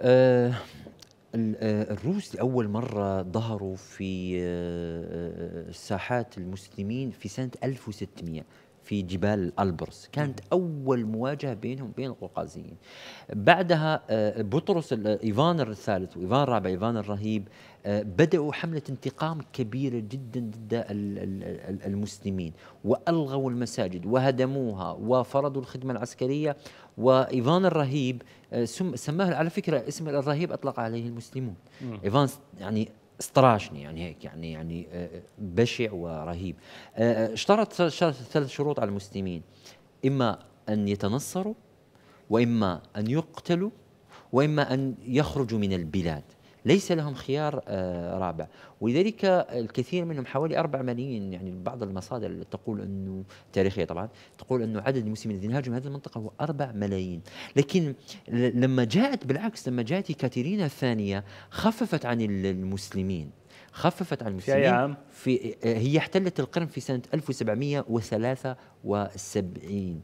آه، آه، الروس لأول مرة ظهروا في آه، ساحات المسلمين في سنة 1600 في جبال البرس كانت أول مواجهة بينهم وبين القوقازيين بعدها آه، بطرس آه، إيفان الثالث وإيفان الرابع إيفان الرهيب آه، بدأوا حملة انتقام كبيرة جدا ضد المسلمين وألغوا المساجد وهدموها وفرضوا الخدمة العسكرية وإيفان الرهيب سماه على فكرة اسم الرهيب أطلق عليه المسلمون إيفان يعني استراشني يعني هيك يعني يعني آه، بشع ورهيب آه، آه، اشترط ثلاث شروط على المسلمين اما ان يتنصروا واما ان يقتلوا واما ان يخرجوا من البلاد ليس لهم خيار آه، رابع ولذلك الكثير منهم حوالي 4 ملايين يعني بعض المصادر تقول أنه تاريخية طبعا تقول أنه عدد المسلمين الذين هاجموا هذه المنطقة هو 4 ملايين لكن لما جاءت بالعكس لما جاءت كاترينا الثانية خففت عن المسلمين خففت عن المسلمين في عام؟ في آه، هي احتلت القرن في سنة 1773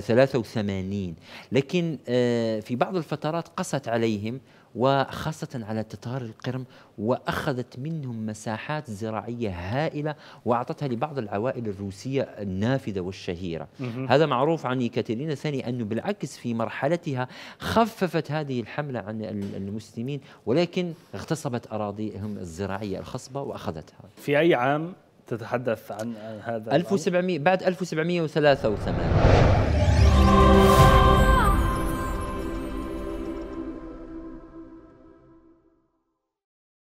83 آه، لكن آه، في بعض الفترات قست عليهم وخاصة على تتار القرم وأخذت منهم مساحات زراعية هائلة وأعطتها لبعض العوائل الروسية النافذة والشهيرة هذا معروف عن يكاترينا الثانية أنه بالعكس في مرحلتها خففت هذه الحملة عن المسلمين ولكن اغتصبت أراضيهم الزراعية الجماعية الخصبة وأخذتها في أي عام تتحدث عن هذا 1700 بعد 1783